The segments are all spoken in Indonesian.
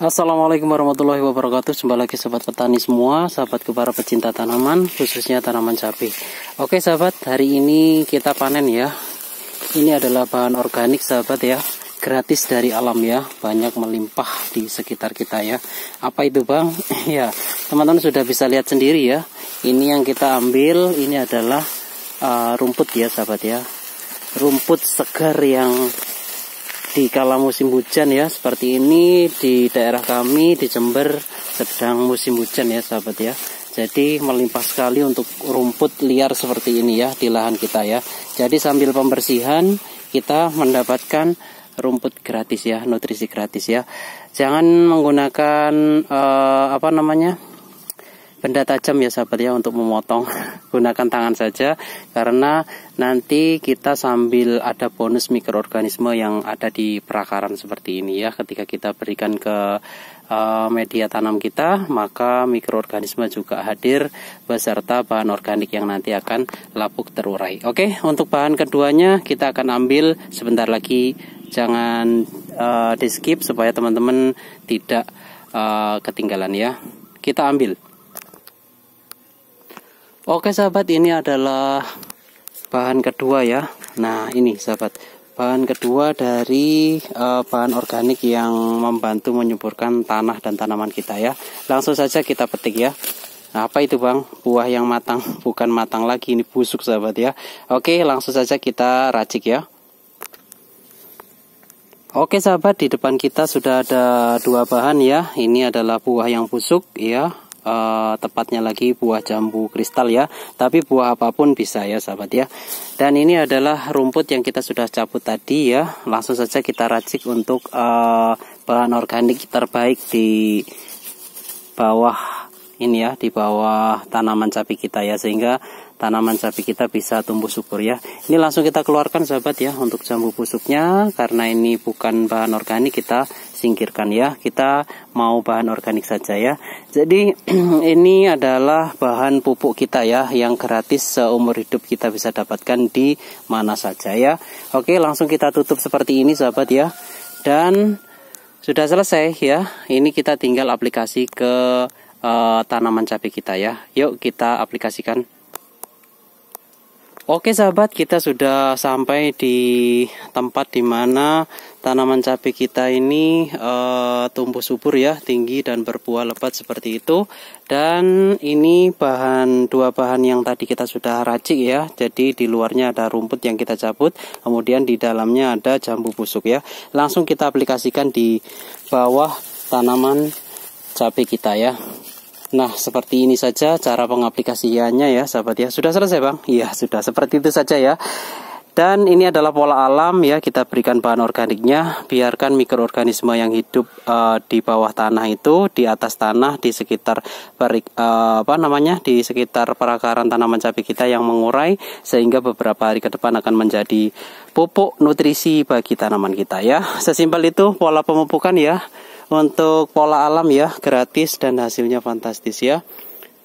Assalamualaikum warahmatullahi wabarakatuh Jumpa lagi sahabat petani semua Sahabat para pecinta tanaman Khususnya tanaman cabai Oke sahabat hari ini kita panen ya Ini adalah bahan organik sahabat ya Gratis dari alam ya Banyak melimpah di sekitar kita ya Apa itu bang? ya teman-teman sudah bisa lihat sendiri ya Ini yang kita ambil Ini adalah uh, rumput ya sahabat ya Rumput segar yang di kala musim hujan ya seperti ini di daerah kami di Jember sedang musim hujan ya sahabat ya jadi melimpah sekali untuk rumput liar seperti ini ya di lahan kita ya jadi sambil pembersihan kita mendapatkan rumput gratis ya nutrisi gratis ya jangan menggunakan uh, apa namanya benda tajam ya sahabat ya untuk memotong gunakan tangan saja karena nanti kita sambil ada bonus mikroorganisme yang ada di perakaran seperti ini ya ketika kita berikan ke uh, media tanam kita maka mikroorganisme juga hadir beserta bahan organik yang nanti akan lapuk terurai oke untuk bahan keduanya kita akan ambil sebentar lagi jangan uh, di skip supaya teman-teman tidak uh, ketinggalan ya kita ambil Oke sahabat, ini adalah bahan kedua ya. Nah, ini sahabat, bahan kedua dari uh, bahan organik yang membantu menyuburkan tanah dan tanaman kita ya. Langsung saja kita petik ya. Nah, apa itu Bang? Buah yang matang, bukan matang lagi, ini busuk sahabat ya. Oke, langsung saja kita racik ya. Oke sahabat, di depan kita sudah ada dua bahan ya. Ini adalah buah yang busuk ya uh, tepatnya lagi buah jambu kristal ya tapi buah apapun bisa ya sahabat ya dan ini adalah rumput yang kita sudah cabut tadi ya langsung saja kita racik untuk uh, bahan organik terbaik di bawah ini ya di bawah tanaman cabai kita ya sehingga tanaman cabai kita bisa tumbuh subur ya. Ini langsung kita keluarkan sahabat ya untuk jambu busuknya karena ini bukan bahan organik kita singkirkan ya. Kita mau bahan organik saja ya. Jadi ini adalah bahan pupuk kita ya yang gratis seumur hidup kita bisa dapatkan di mana saja ya. Oke, langsung kita tutup seperti ini sahabat ya. Dan sudah selesai ya. Ini kita tinggal aplikasi ke uh, tanaman cabai kita ya. Yuk kita aplikasikan. Oke sahabat, kita sudah sampai di tempat di mana tanaman cabai kita ini e, tumbuh subur ya, tinggi dan berbuah lebat seperti itu. Dan ini bahan dua bahan yang tadi kita sudah racik ya. Jadi di luarnya ada rumput yang kita cabut, kemudian di dalamnya ada jambu busuk ya. Langsung kita aplikasikan di bawah tanaman cabai kita ya. Nah, seperti ini saja cara pengaplikasiannya ya, sahabat ya. Sudah selesai, Bang? Iya, sudah. Seperti itu saja ya. Dan ini adalah pola alam ya, kita berikan bahan organiknya, biarkan mikroorganisme yang hidup e, di bawah tanah itu, di atas tanah, di sekitar perik, e, apa namanya, di sekitar perakaran tanaman cabai kita yang mengurai, sehingga beberapa hari ke depan akan menjadi pupuk nutrisi bagi tanaman kita ya. Sesimpel itu pola pemupukan ya untuk pola alam ya gratis dan hasilnya fantastis ya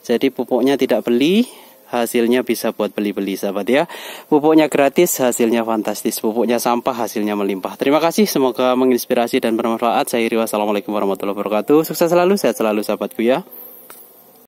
jadi pupuknya tidak beli hasilnya bisa buat beli-beli sahabat ya pupuknya gratis hasilnya fantastis pupuknya sampah hasilnya melimpah terima kasih semoga menginspirasi dan bermanfaat saya Iri wassalamualaikum warahmatullahi wabarakatuh sukses selalu sehat selalu sahabatku ya